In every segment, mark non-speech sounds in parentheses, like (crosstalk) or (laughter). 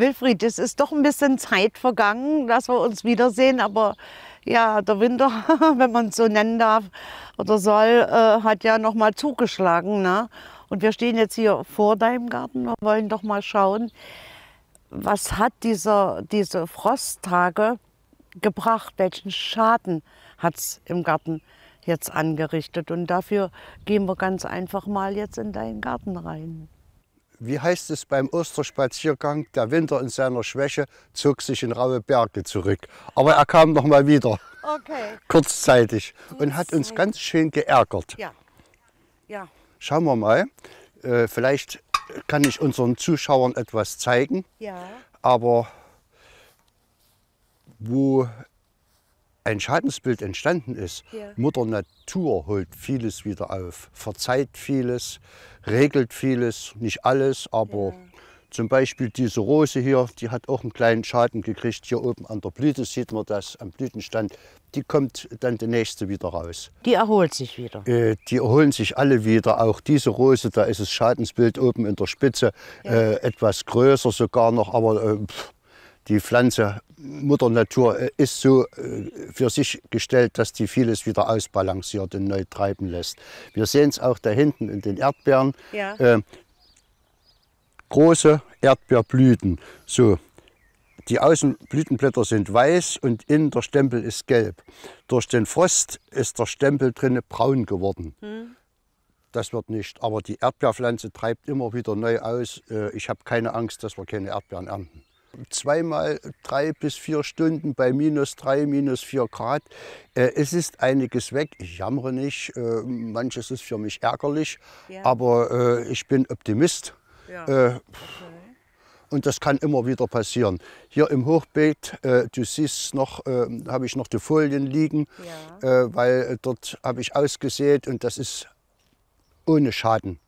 Wilfried, es ist doch ein bisschen Zeit vergangen, dass wir uns wiedersehen, aber ja, der Winter, (laughs) wenn man es so nennen darf oder soll, äh, hat ja nochmal zugeschlagen. Ne? Und wir stehen jetzt hier vor deinem Garten, und wollen doch mal schauen, was hat dieser, diese Frosttage gebracht, welchen Schaden hat es im Garten jetzt angerichtet. Und dafür gehen wir ganz einfach mal jetzt in deinen Garten rein wie heißt es beim Osterspaziergang, der Winter in seiner Schwäche zog sich in raue Berge zurück. Aber er kam noch mal wieder, okay. kurzzeitig, und hat uns ganz schön geärgert. Ja. Ja. Schauen wir mal, äh, vielleicht kann ich unseren Zuschauern etwas zeigen. Ja. Aber wo ein Schadensbild entstanden ist, ja. Mutter Natur holt vieles wieder auf, verzeiht vieles, regelt vieles, nicht alles, aber ja. zum Beispiel diese Rose hier, die hat auch einen kleinen Schaden gekriegt. Hier oben an der Blüte sieht man das am Blütenstand. Die kommt dann die nächste wieder raus. Die erholt sich wieder. Äh, die erholen sich alle wieder. Auch diese Rose, da ist das Schadensbild oben in der Spitze ja. äh, etwas größer sogar noch, aber äh, pff, die Pflanze Mutter Natur äh, ist so äh, für sich gestellt, dass die vieles wieder ausbalanciert und neu treiben lässt. Wir sehen es auch da hinten in den Erdbeeren. Ja. Äh, große Erdbeerblüten. So. Die Außenblütenblätter sind weiß und innen der Stempel ist gelb. Durch den Frost ist der Stempel drinnen braun geworden. Hm. Das wird nicht. Aber die Erdbeerpflanze treibt immer wieder neu aus. Äh, ich habe keine Angst, dass wir keine Erdbeeren ernten zweimal drei bis vier Stunden bei minus drei, minus vier Grad. Äh, es ist einiges weg. Ich jammere nicht. Äh, manches ist für mich ärgerlich. Ja. Aber äh, ich bin Optimist. Ja. Und das kann immer wieder passieren. Hier im Hochbeet, du siehst noch, habe ich noch die Folien liegen, ja. weil dort habe ich ausgesät und das ist ohne Schaden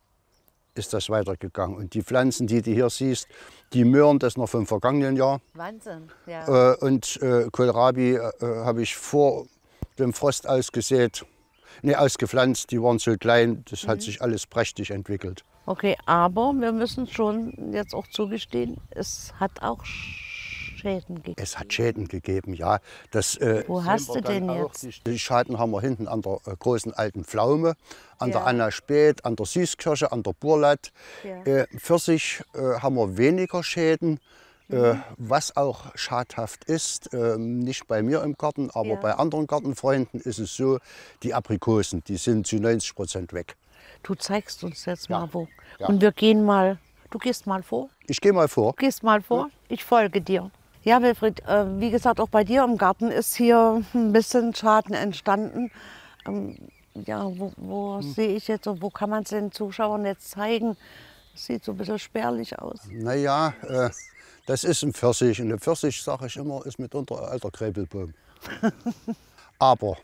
ist das weitergegangen. Und die Pflanzen, die du hier siehst, die Möhren, das noch vom vergangenen Jahr. Wahnsinn, ja. Äh, und äh, Kohlrabi äh, äh habe ich vor dem Frost ausgesät, nee, ausgepflanzt. Die waren so klein, das mhm. hat sich alles prächtig entwickelt. Okay, aber wir müssen schon jetzt auch zugestehen, es hat auch Schäden gegeben? Es hat Schäden gegeben, ja. Das, äh, Wo hast du denn jetzt? Die Schäden haben wir hinten an der äh, großen alten Pflaume, an ja. der Anna Spät, an der Süßkirche, an der Burlat. Ja. Äh, Pfirsich äh, haben wir weniger Schäden. Äh, mhm. was auch schadhaft ist, äh, nicht bei mir im Garten, aber ja. bei anderen Gartenfreunden ist es so, die Aprikosen, die sind zu 90 Prozent weg. Du zeigst uns jetzt ja. mal wo. Ja. Und wir gehen mal, du gehst mal vor. Ich gehe mal vor. Du gehst mal vor, ich folge dir. Ja, Wilfried, äh, wie gesagt, auch bei dir im Garten ist hier ein bisschen Schaden entstanden. Ähm, ja, wo, wo hm. sehe ich jetzt wo kann man es den Zuschauern jetzt zeigen? Das sieht so ein bisschen spärlich aus. Naja, äh, das ist ein Pfirsich. Und ein Pfirsich, sage ich immer, ist mitunter ein alter Krebelbaum. (laughs) Aber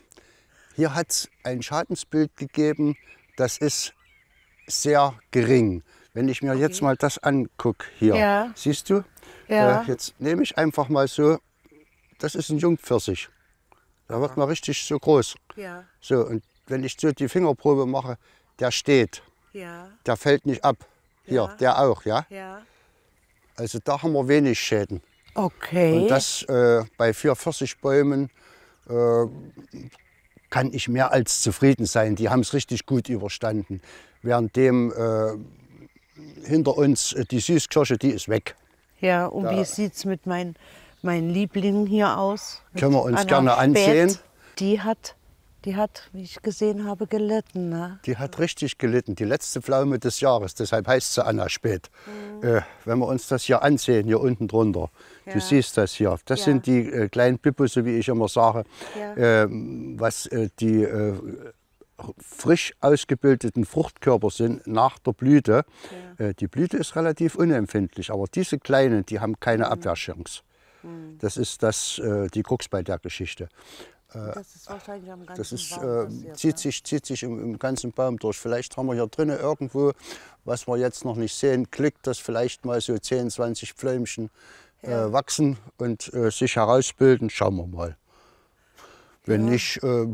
hier hat es ein Schadensbild gegeben, das ist sehr gering. Wenn ich mir okay. jetzt mal das angucke hier, ja. siehst du, ja. Äh, jetzt nehme ich einfach mal so, das ist ein Jungpfirsich. Da wird man richtig so groß. Ja. So, und wenn ich so die Fingerprobe mache, der steht. Ja. Der fällt nicht ab. Hier, ja. der auch, ja? ja? Also da haben wir wenig Schäden. Okay. Und das äh, bei vier Pfirsichbäumen äh, kann ich mehr als zufrieden sein. Die haben es richtig gut überstanden. Währenddem äh, hinter uns äh, die Süßkirsche, die ist weg. Ja, und da. wie sieht es mit meinen, meinen Lieblingen hier aus? Können wir uns Anna gerne ansehen. Die hat, die hat, wie ich gesehen habe, gelitten. Ne? Die hat richtig gelitten, die letzte Pflaume des Jahres. Deshalb heißt sie Anna Spät. Mhm. Äh, wenn wir uns das hier ansehen, hier unten drunter, ja. du siehst das hier. Das ja. sind die äh, kleinen Pippusse, wie ich immer sage, ja. Ähm, äh, was die äh, frisch ausgebildeten Fruchtkörper sind nach der Blüte. Ja. Äh, die Blüte ist relativ unempfindlich, aber diese kleinen, die haben keine mhm. Abwehrchance. Mhm. Das ist das, äh, die Krux bei der Geschichte. Äh, das äh, ne? zieht, sich, im, im, ganzen Baum durch. Vielleicht haben wir hier drinnen irgendwo, was wir jetzt noch nicht sehen, klickt, dass vielleicht mal so 10, 20 Pfläumchen ja. wachsen und äh, sich herausbilden. Schauen wir mal. Wenn nicht. Äh,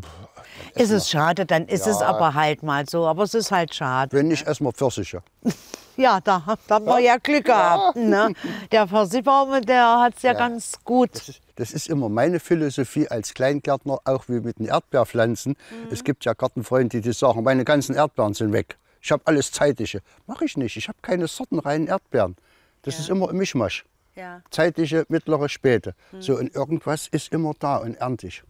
ist es schade, dann ist ja. es aber halt mal so. Aber es ist halt schade. Wenn nicht, ne? erstmal Pfirsiche. (laughs) ja, da, da haben wir ja Glück gehabt. Ne? Der Pfirsichbaum, der hat es ja, ja, ganz gut. Das ist, das ist, immer meine Philosophie als Kleingärtner, auch wie mit den Erdbeerpflanzen. Mhm. Es gibt ja Gartenfreunde, die sagen, meine ganzen Erdbeeren sind weg. Ich habe alles Zeitliche. Mache ich nicht. Ich habe keine sortenreinen Erdbeeren. Das ja. ist immer ein Mischmasch. Zeitliche, mittlere, späte. Mhm. So, und irgendwas ist immer da und erntig.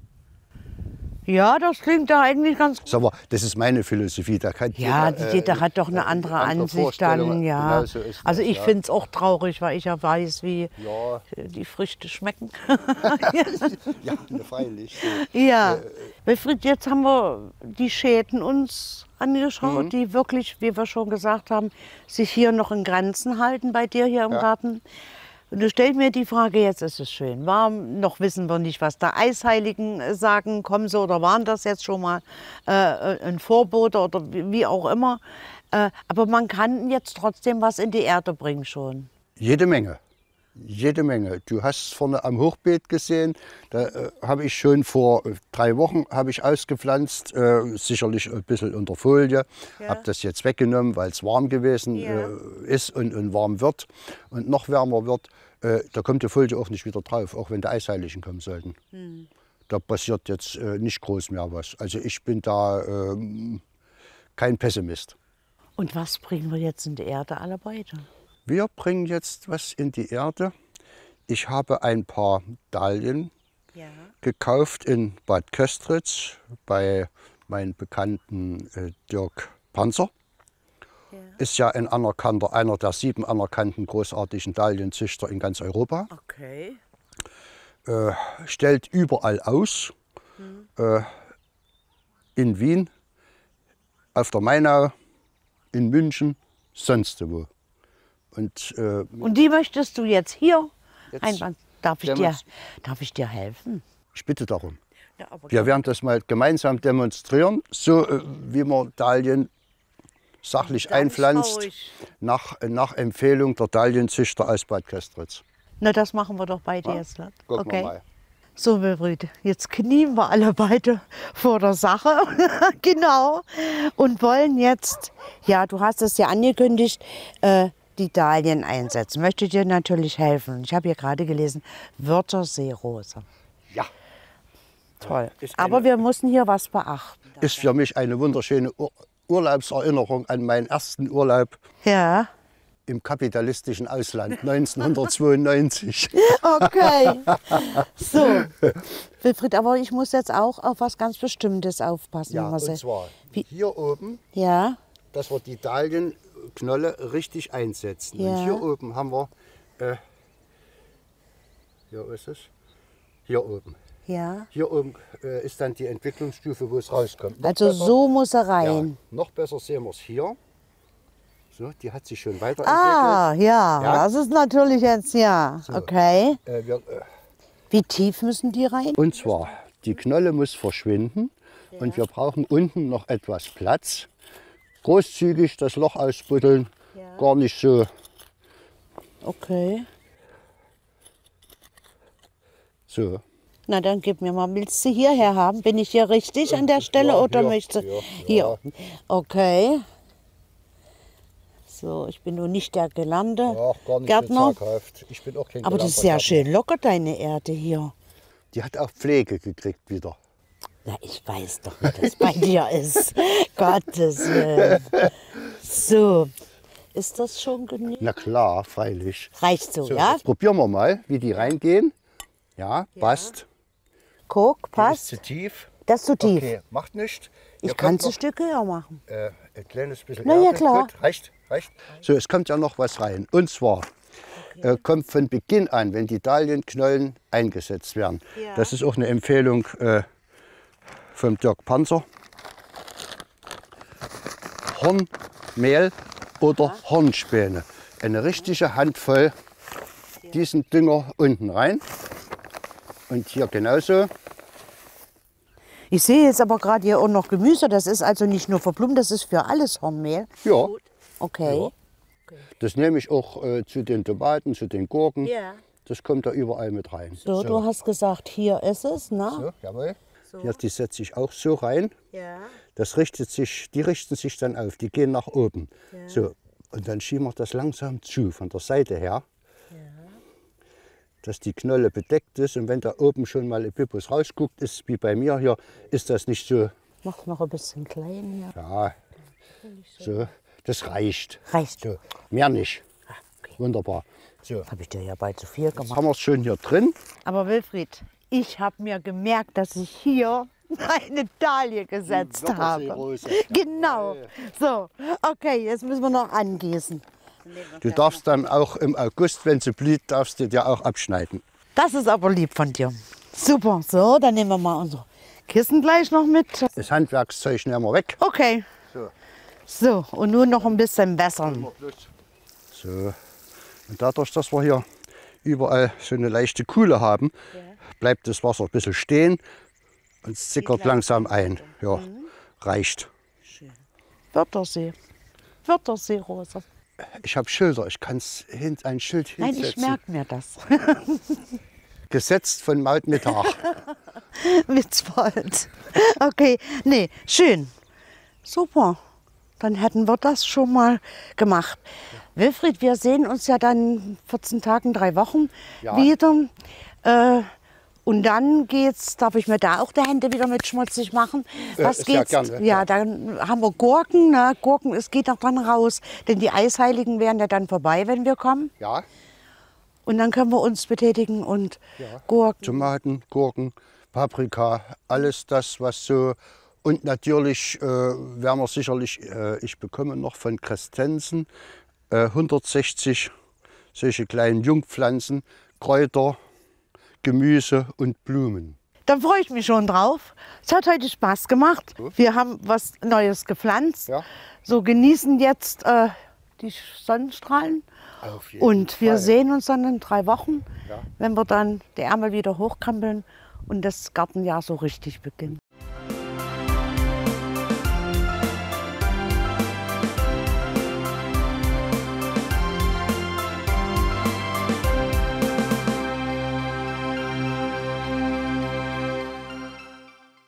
Ja, das klingt doch eigentlich ganz gut. Sag mal, das ist meine Philosophie. Da kann ja, jeder, jeder äh, hat doch eine äh, andere, andere Ansicht dann. Ja. Genau so also ich ja. finde es auch traurig, weil ich ja weiß, wie ja. die Früchte schmecken. (laughs) ja, freilich. Ja. Äh, jetzt haben wir die Schäden uns angeschaut, mhm. die wirklich, wie wir schon gesagt haben, sich hier noch in Grenzen halten bei dir hier im ja. Garten. Und du stellst mir die Frage, jetzt ist es schön warm, noch wissen wir nicht, was der Eisheiligen äh, sagen, kommen sie oder waren das jetzt schon mal äh, äh ein Vorbote oder wie auch immer. Äh, aber man kann jetzt trotzdem was in die Erde bringen schon. Jede Menge. Jede Menge. Du hast es vorne am Hochbeet gesehen, da äh, habe ich schon vor äh, drei Wochen ich ausgepflanzt, äh, sicherlich ein bisschen unter Folie. Ja. Habe das jetzt weggenommen, weil es warm gewesen ja. äh, ist und, und, warm wird und noch wärmer wird. Äh, da kommt die Folie auch nicht wieder drauf, auch wenn die Eisheiligen kommen sollten. Hm. Da passiert jetzt äh, nicht groß mehr was. Also ich bin da ähm, kein Pessimist. Und was bringen wir jetzt in die Erde alle Beute? Wir bringen jetzt was in die Erde. Ich habe ein paar Dahlien ja. gekauft in Bad Köstritz bei meinem Bekannten äh, Dirk Panzer. Ja. Ist ja ein anerkannter, einer der sieben anerkannten großartigen Dahlienzüchter in ganz Europa. Okay. Äh, stellt überall aus. Mhm. Äh, in Wien, auf der Mainau, in München, sonst wo. Und, äh, und die möchtest du jetzt hier jetzt einwand. Darf ich, dir, darf ich dir helfen? Ich bitte darum. Ja, wir werden das mal gemeinsam demonstrieren, so äh, wie man Dahlien sachlich einpflanzt, nach, nach Empfehlung der Dahlienzüchter aus Bad Kestritz. Na, das machen wir doch beide ja, jetzt. Ne? okay. mal. So, Wilfried, jetzt knien wir alle beide (laughs) vor der Sache, (laughs) genau, und wollen jetzt, ja, du hast es ja angekündigt, äh, die Dahlien einsetzen. Möchte dir natürlich helfen. Ich habe hier gerade gelesen, Wörterseerose. Ja. Toll. Aber wir müssen hier was beachten. Ist für mich eine wunderschöne Ur Urlaubserinnerung an meinen ersten Urlaub. Ja im kapitalistischen Ausland 1992. (laughs) Okay. So, Wilfried, aber ich muss jetzt auch auf was ganz Bestimmtes aufpassen, ja, Und zwar hier oben, ja. dass wir die Dahlien Knolle richtig einsetzen. Ja. Und hier oben haben wir, äh, hier ist es, hier oben. Ja. Hier oben äh, ist dann die Entwicklungsstufe, wo es rauskommt. Noch also besser, so muss er rein. Ja, noch besser sehen wir es hier. So, die hat sich schon weiterentwickelt. Ah, ja, ja. das ist natürlich jetzt, ja, so, okay. Äh, wir, äh, Wie tief müssen die rein? Und zwar, die Knolle muss verschwinden und wir brauchen unten noch etwas Platz großzügig das Loch ausbuddeln. Ja. Gar nicht so. Okay. So. Na, dann gib mir mal, willst du hierher haben? Bin ich hier richtig an der Stelle ja, oder hier, möchtest du? Hier. hier. Okay. So, ich bin nur nicht der Gelande. Ach, gar nicht Gärtner. Ich bin auch kein Aber das ist ja schön locker, deine Erde hier. Die hat auch Pflege gekriegt wieder. Na, ich weiß doch, wie das bei dir ist. (laughs) Gottes Willen. So, ist das schon genug? Na klar, freilich. Reicht so, so ja? Jetzt probieren wir mal, wie die reingehen. Ja, ja. passt. Guck, passt. Das ist zu tief. Das ist zu tief. Okay, macht nichts. Ich kann zu ein Stück höher machen. Äh, ein kleines bisschen. Na ja, klar. Gut, reicht, reicht. So, es kommt ja noch was rein. Und zwar okay. Äh, kommt von Beginn an, wenn die Dahlienknollen eingesetzt werden. Ja. Das ist auch eine Empfehlung äh, vom Dirk Panzer. Hornmehl oder ja. Hornspäne. Eine richtige Handvoll diesen Dünger unten rein. Und hier genauso. Ich sehe jetzt aber gerade hier auch noch Gemüse. Das ist also nicht nur für das ist für alles Hornmehl. Ja. Okay. Ja. Das nehme ich auch äh, zu den Tomaten, zu den Gurken. Ja. Das kommt da überall mit rein. So, so. du hast gesagt, hier ist es, ne? So, jawohl. So. Ja, die setze ich auch so rein. Ja. Das richtet sich, die richten sich dann auf, die gehen nach oben. Ja. So. Und dann schieben wir das langsam zu, von der Seite her. Ja. Dass die Knolle bedeckt ist und wenn da oben schon mal ein Pippus rausguckt, ist wie bei mir hier, ist das nicht so. Mach noch ein bisschen klein hier. Ja. So, das reicht. Reicht. So. Mehr nicht. Ah, okay. Wunderbar. So. Habe ich dir ja bei zu viel gemacht. Jetzt haben wir es schön hier drin. Aber Wilfried, ich habe mir gemerkt, dass ich hier eine Taille gesetzt habe. Genau. So, okay, jetzt müssen wir noch angießen. Du darfst dann auch im August, wenn sie blüht, darfst du dir auch abschneiden. Das ist aber lieb von dir. Super. So, dann nehmen wir mal unser Kissen gleich noch mit. Das Handwerkszeug nehmen wir weg. Okay. So, so und nun noch ein bisschen wässern. So. Und dadurch, dass wir hier überall so eine leichte Kuhle haben, bleibt das Wasser ein bisschen stehen und es zickert langsam ein. Ja, mhm. reicht. Wörthersee. Wörthersee, Rosa. Ich habe Schilder, ich kann ein Schild hinsetzen. Nein, ich merke mir das. (laughs) (laughs) Gesetzt von Mautmittag. Witzwald. (laughs) Okay, nee, schön. Super. Dann hätten wir das schon mal gemacht. Wilfried, wir sehen uns ja dann 14 Tagen, drei Wochen ja. wieder. Äh, und dann geht's, darf ich mir da auch die Hände wieder mit schmutzig machen? Äh, was ja, geht's? Ja, gerne, ja, dann haben wir Gurken. Ne? Gurken, es geht noch dran raus, denn die Eisheiligen wären ja dann vorbei, wenn wir kommen. Ja. Und dann können wir uns betätigen und ja. Gurken. Tomaten, Gurken, Paprika, alles das, was so. Und natürlich äh, werden wir sicherlich, äh, ich bekomme noch von Krestenzen äh, 160 solche kleinen Jungpflanzen, Kräuter, Gemüse und Blumen. Da freue ich mich schon drauf. Es hat heute Spaß gemacht. Wir haben was Neues gepflanzt. Ja. So genießen jetzt äh, die Sonnenstrahlen. Auf jeden Und wir Fall. sehen uns dann in drei Wochen, ja. wenn wir dann die Ärmel wieder hochkrempeln und das Gartenjahr so richtig beginnt.